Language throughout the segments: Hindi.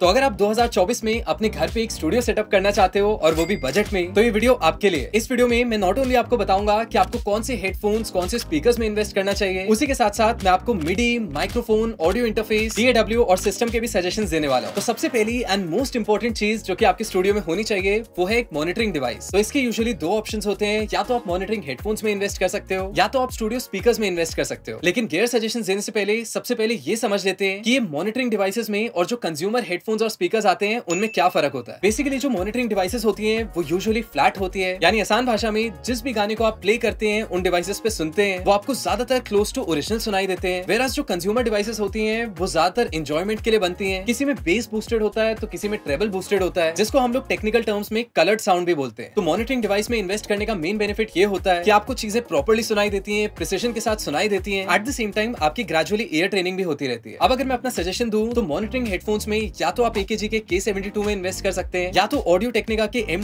तो अगर आप 2024 में अपने घर पे एक स्टूडियो सेटअप करना चाहते हो और वो भी बजट में तो ये वीडियो आपके लिए इस वीडियो में मैं नॉट ओनली आपको बताऊंगा कि आपको कौन से हेडफोन्स कौन से स्पीकर्स में इन्वेस्ट करना चाहिए उसी के साथ साथ मैं आपको MIDI microphone audio interface DAW और सिस्टम के भी सजेशन देने वाला हूँ तो सबसे पहली एंड मोस्ट इंपॉर्टेंट चीज जो की आपके स्टूडियो में होनी चाहिए वो है एक मॉनिटरिंग डिवाइस तो इसके यूजली दो ऑप्शन होते हैं या तो आप मॉनिटरिंग हेडफोन्स में इन्वेस्ट कर सकते हो या तो आप स्टूडियो स्पीकर में इन्वेस्ट कर सकते हो लेकिन गेयर सजेशन देने से पहले सबसे पहले ये समझ लेते हैं कि ये मॉनिटरिंग डिवाइसेस में और जो कंज्यूमर हेडफोन हेडफोन्स और स्पीकर आते हैं उनमें क्या फर्क होता है बेसिकली जो मॉनिटरिंग डिवाइसेस होती है वो यूजुअली फ्लैट होती है यानी आसान भाषा में जिस भी गाने को आप प्ले करते हैं उन डिवाइसेस पे सुनते हैं वो आपको ज्यादातर क्लोज टू ओरिजिनल सुनाई देते हैं वेराज जो कंज्यूमर डिवाइसेस होती है वो ज्यादातर इंजॉयमेंट के लिए बनती है किसी में बेस बूस्टेड होता है तो किसी में ट्रेबल बूस्टेड होता है जिसको हम लोग टेक्निकल टर्म्स में कलर्ड साउंड भी बोलते हैं तो मॉनिटरिंग डिवाइस में इन्वेस्ट करने का मेन बेनिफिट ये होता है कि आपको चीजें प्रॉपरली सुनाई देती है प्रिसेशन के साथ सुनाई देती है एट द सेम टाइम आपकी ग्रेजुअली एयर ट्रेनिंग भी होती रहती है अब अगर मैं अपना सजेशन दूं तो मॉनिटरिंग हेडफोन्स में या तो आप एके जी के के सेवेंटी में इन्वेस्ट कर सकते हैं या तो ऑडियो टेक्निका के एम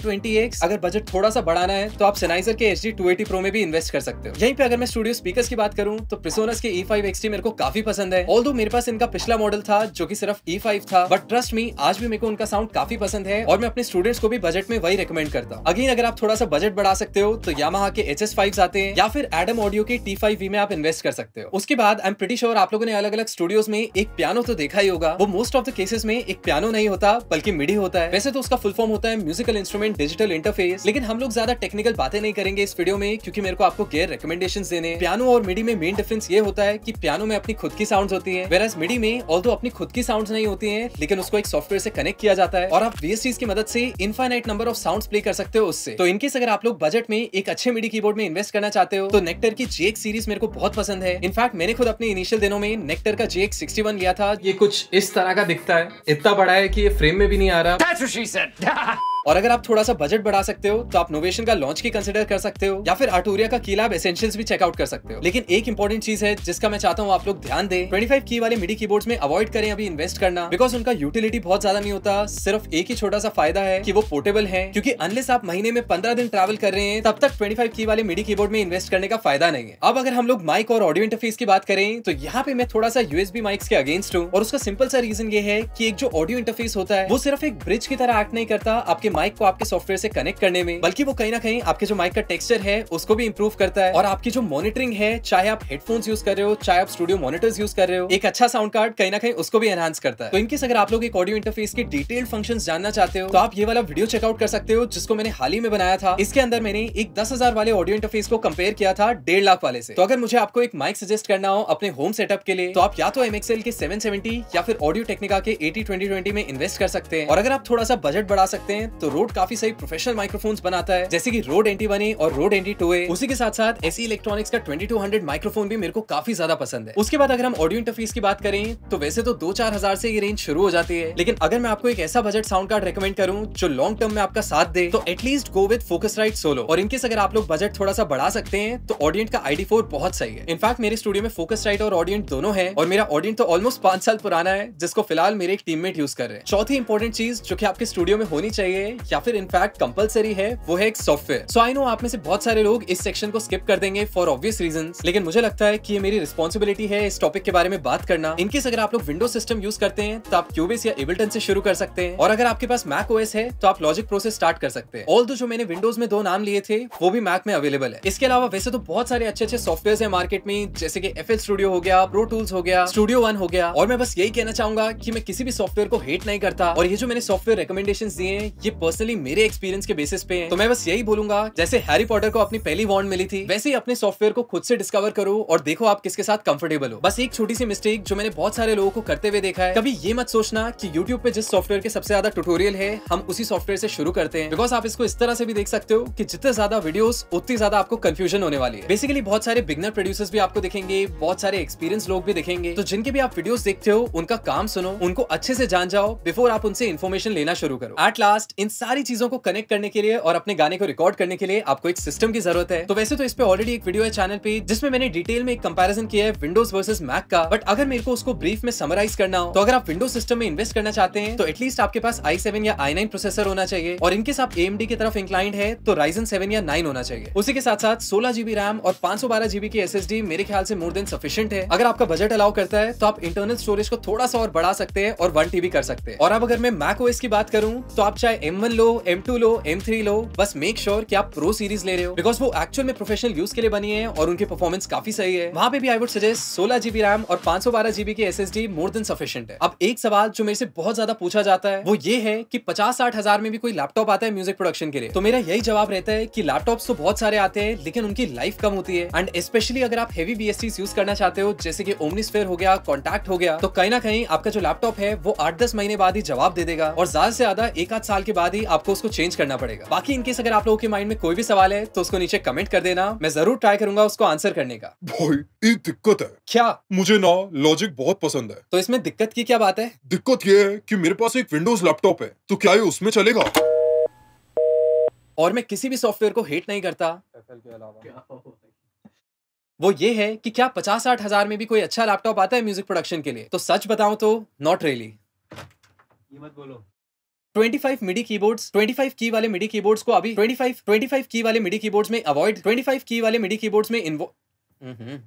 अगर बजट थोड़ा सा बढ़ाना है तो आप सेनाइजर के एच डी टू एटी में भी इन्वेस्ट कर सकते हो यहीं पे अगर मैं स्टूडियो स्पीकर की बात करूँ तो प्रिसोनस के ई e फाइव मेरे को काफी पसंद है ऑल मेरे पास इनका पिछला मॉडल था जो की सिर्फ ई e था बट ट्रस्ट मी आज भी मेरे को उनका साउंड काफी पसंद है और मैं अपने स्टूडेंट्स को भी बजट में वही रिकमेंड करता हूँ अगेन अगर आप थोड़ा सा बजट बढ़ा सकते हो तो यामा के एच एस आते हैं या फिर एडम ऑडियो के टी फाइव में आप इन्वेस्ट कर सकते हो उसके बाद आई एम प्रिटी श्योर आप लोगों ने अलग अलग स्टूडियोज में एक पियानो तो देखा ही होगा वो मोस्ट ऑफ द केसेस में एक पियानो नहीं होता बल्कि मिडी होता है वैसे तो उसका फुल फॉर्म होता है म्यूजिकल इंस्ट्रूमेंट डिजिटल इंटरफेस लेकिन हम लोग ज्यादा टेक्निकल बातें नहीं करेंगे इस वीडियो में क्योंकि मेरे को आपको गेयर रिकमेंडेशन देने पियानो और मिडी में मेन डिफरेंस ये होता है की पियानो में अपनी खुद की साउंड होती है वेराज मिडी में ऑल अपनी खुद की साउंड नहीं होती है लेकिन उसको एक सॉफ्टवेयर से कनेक्ट किया जाता है और आप वीएसटीज की मदद से infinite number of sound play कर सकते हो उससे तो इनकेस अगर आप लोग बजट में एक अच्छे मिडी कीबोर्ड में इन्वेस्ट करना चाहते हो तो नेक्टर की जेक सीरीज मेरे को बहुत पसंद है इनफैक्ट मैंने खुद अपने इनिशियल दिनों में नेक्टर का जेक सिक्सटी लिया था ये कुछ इस तरह का दिखता है इतना इतना बड़ा है कि ये फ्रेम में भी नहीं आ रहा और अगर आप थोड़ा सा बजट बढ़ा सकते हो तो आप नोवेशन का लॉन्च की कंसिडर कर सकते हो या फिर आटोरिया का कीलाब एसेंशियल्स भी चेकआउट कर सकते हो लेकिन एक इंपॉर्टेंट चीज है जिसका मैं चाहता हूँ आप लोग ध्यान दें 25 की वाले मिडी कीबोर्ड्स में अवॉइड करें अभी इन्वेस्ट करना बिकॉज उनका यूटिलिटी बहुत ज्यादा नहीं होता सिर्फ एक ही छोटा सा फायदा है कि वो पोर्टेबल है क्योंकि अनलेस आप महीने में पंद्रह दिन ट्रेवल कर रहे हैं तब तक फाइव की वाले मिडी कीबोर्ड में इन्वेस्ट करने का फायदा नहीं है अब अगर हम लोग माइक और ऑडियो इंटरफेस की बात करें तो यहाँ पे मैं थोड़ा सा यूएसबी माइक्स के अगेंस्ट हूँ और उसका सिंपल सा रीजन ये है की एक जो ऑडियो इंटरफेस होता है वो सिर्फ एक ब्रिज की तरह एक्ट नहीं करता आपके माइक को आपके सॉफ्टवेयर से कनेक्ट करने में बल्कि वो कहीं ना कहीं आपके जो माइक का टेक्सचर है उसको भी इम्प्रूव करता है और आपकी जो मॉनिटरिंग है चाहे आप हेडफोन्स यूज कर रहे हो चाहे आप स्टूडियो मॉनिटर्स यूज कर रहे हो एक अच्छा साउंड कार्ड कहीं ना कहीं उसको भी एनहांस करता है तो इनके अगर आप लोग एक ऑडियो इंटरफेस के डिटेल्ड फंक्शन जानना चाहते हो तो आप ये वाला वीडियो चेकआउट कर सकते हो जिसको मैंने हाल ही में बनाया था इसके अंदर मैंने एक दस हजार वाले ऑडियो इंटरफेस को कंपेयर किया था डेढ़ लाख वाले से तो अगर मुझे आपको एक माइक सजेस्ट करना हो अपने होम सेटअप के लिए तो आप या तो एमएक्सएल के सेवन या फिर ऑडियो टेक्निका के एटी ट्वेंटी में इन्वेस्ट कर सकते हैं और अगर आप थोड़ा सा बजट बढ़ा सकते हैं तो रोड काफी सही प्रोफेशनल माइक्रोफोन्स बनाता है जैसे कि रोड एंटी वन और रोड एंटी टू उसी के साथ साथ एसी इलेक्ट्रॉनिक्स e का ट्वेंटी टू हंड्रेड माइक्रोफोन भी मेरे को काफी ज्यादा पसंद है उसके बाद अगर हम ऑडियो इंटरफेस की बात करें तो वैसे तो दो चार हजार से ये रेंज शुरू हो जाती है लेकिन अगर मैं आपको एक ऐसा बजट साउंड कार्ड रिकमेंड करूँ जो लॉन्ग टर्म में आपका साथ दे तो at least go with Focusrite solo और इनके अगर आप लोग बजट थोड़ा सा बढ़ा सकते हैं तो ऑडियंट का आईडी फोर बहुत सही है इनफैक्ट मेरे स्टूडियो में फोकस राइट और ऑडियंट दोनों है और मेरा ऑडियंट तो ऑलमोस्ट पांच साल पुराना है जिसको फिलहाल मेरे एक टीममेट यूज कर रहे हैं चौथी इंपॉर्टेंट चीज जो की आपके स्टूडियो में होनी चाहिए या फिर इनफैक्ट कंपलसरी है वो है एक सॉफ्टवेयर सो आई नो आप में से बहुत सारे लोग इस सेक्शन को स्किप कर देंगे फॉर ऑब्वियस रीजन लेकिन मुझे लगता है की मेरी रिस्पॉन्सिबिलिटी है इस टॉपिक के बारे में बात करना इनकेस अगर आप लोग विंडो सिस्टम यूज करते हैं तो आप क्यूबेस या एबल्टन से शुरू कर सकते हैं और अगर आपके पास मैक ओएस है तो आप लॉजिक प्रोसेस स्टार्ट कर सकते हैं ऑल दो जो मैंने विंडोज में दो नाम लिए थे वो भी मैक में अवेलेबल है इसके अलावा वैसे तो बहुत सारे अच्छे अच्छे सॉफ्टवेयर है मार्केट में जैसे कि एफ स्टूडियो हो गया प्रो टूल्स हो गया स्टूडियो वन हो गया और मैं बस यही कहना चाहूंगा कि मैं किसी भी सॉफ्टवेयर को हेट नहीं करता और ये जो मैंने सॉफ्टवेयर रिकमेंडेशन दिए ये पर्सनली मेरे एक्सपीरियंस के बेसिस पे तो मैं बस यही बोलूंगा जैसे हैरी पॉटर को अपनी पहली वॉन्ड मिली थी वैसे ही अपने सॉफ्टवेयर को खुद से डिस्कवर करो और देखो आप किसके साथ कंफर्टेबल हो बस एक छोटी सी मिस्टेक जो मैंने बहुत सारे लोगों को करते हुए देखा है कभी ये मत सोचना कि यूट्यूब पे जिस सॉफ्टवेयर के सबसे ज्यादा ट्यूटोरियल है हम उसी सॉफ्टवेयर से शुरू करते हैं बिकॉज आप इसको इस तरह से भी देख सकते हो कि जितने ज्यादा वीडियो उतनी ज्यादा आपको कंफ्यूजन होने वाली है बेसिकली बहुत सारे बिगनर प्रोड्यूसर्स भी आपको दिखेंगे बहुत सारे एक्सपीरियंस लोग भी दिखेंगे तो जिनके भी आप वीडियोस देखते हो उनका काम सुनो उनको अच्छे से जान जाओ बिफोर आप उनसे इन्फॉर्मेशन लेना शुरू करो एट लास्ट इन सारी चीजों को कनेक्ट करने के लिए और अपने गाने को रिकॉर्ड करने के लिए आपको एक सिस्टम की जरूरत है तो वैसे तो इस पे ऑलरेडी एक वीडियो है चैनल पे जिसमें मैंने डिटेल में एक कंपैरिजन किया है विंडोज वर्सेस मैक का बट अगर मेरे को उसको ब्रीफ में समराइज करना हो तो अगर आप विंडोज सिस्टम में इन्वेस्ट करना चाहते हैं तो एटलीस्ट आपके पास आई या आई प्रोसेसर होना चाहिए और इनके साथ एम की तरफ इंक्लाइंड है तो राइजन सेवन या नाइन होना चाहिए उसी के साथ साथ सोलह जीबी रैम और पांच जीबी की एस मेरे ख्याल से मोर देन सफिशियंट है अगर आपका बजट अलाउ करता है तो आप इंटरनल स्टोरेज को थोड़ा सा और बढ़ा सकते हैं और वन टीबी कर सकते हैं और अब अगर मैं मैक ओएस की बात करूं तो आप चाहे एम M1 लो M2 लो M3 लो बस मेक श्योर sure कि आप प्रो सीरीज ले रहे हो बिकॉज वो एक्चुअल में प्रोफेशनल यूज के लिए बनी है और उनकी परफॉर्मेंस काफी सही है वहाँ पे भी आई वुड सजेस्ट सोलह जीबी रैम और पांच सौ बारह जीबी की S S D more than sufficient है अब एक सवाल जो मेरे से बहुत ज्यादा पूछा जाता है वो ये है कि पचास साठ हजार में भी कोई लैपटॉप आता है म्यूजिक प्रोडक्शन के लिए तो मेरा यही जवाब रहता है की लैपटॉप तो बहुत सारे आते हैं लेकिन उनकी लाइफ कम होती है एंड स्पेशली अगर आप हेवी बीएसटीज यूज करना चाहते हो जैसे कि ओमनिस्फेयर हो गया कॉन्टैक्ट हो गया तो कहीं ना कहीं आपका जो लैपटॉप है वो आठ दस महीने बाद ही जवाब दे देगा और ज्यादा से ज्यादा एक आध साल के बाद बाद ही आपको उसको चेंज करना पड़ेगा बाकी इनकेस अगर आप लोगों के माइंड में कोई भी सवाल है तो उसको नीचे कमेंट कर देना मैं जरूर ट्राई करूंगा उसको आंसर करने का भाई एक दिक्कत है क्या मुझे ना लॉजिक बहुत पसंद है तो इसमें दिक्कत की क्या बात है दिक्कत ये है की मेरे पास एक विंडोज लैपटॉप है तो क्या ये उसमें चलेगा और मैं किसी भी सॉफ्टवेयर को हेट नहीं करता वो ये है कि क्या पचास साठ हजार में भी कोई अच्छा लैपटॉप आता है म्यूजिक प्रोडक्शन के लिए तो सच बताऊं तो नॉट रियली really. ये मत बोलो 25 मिडी कीबोर्ड्स 25 की वाले मिडी कीबोर्ड्स को अभी 25 25 की वाले मिडी कीबोर्ड्स में अवॉइड 25 की वाले मिडी कीबोर्ड्स में इन्वो हम्म, हम्म।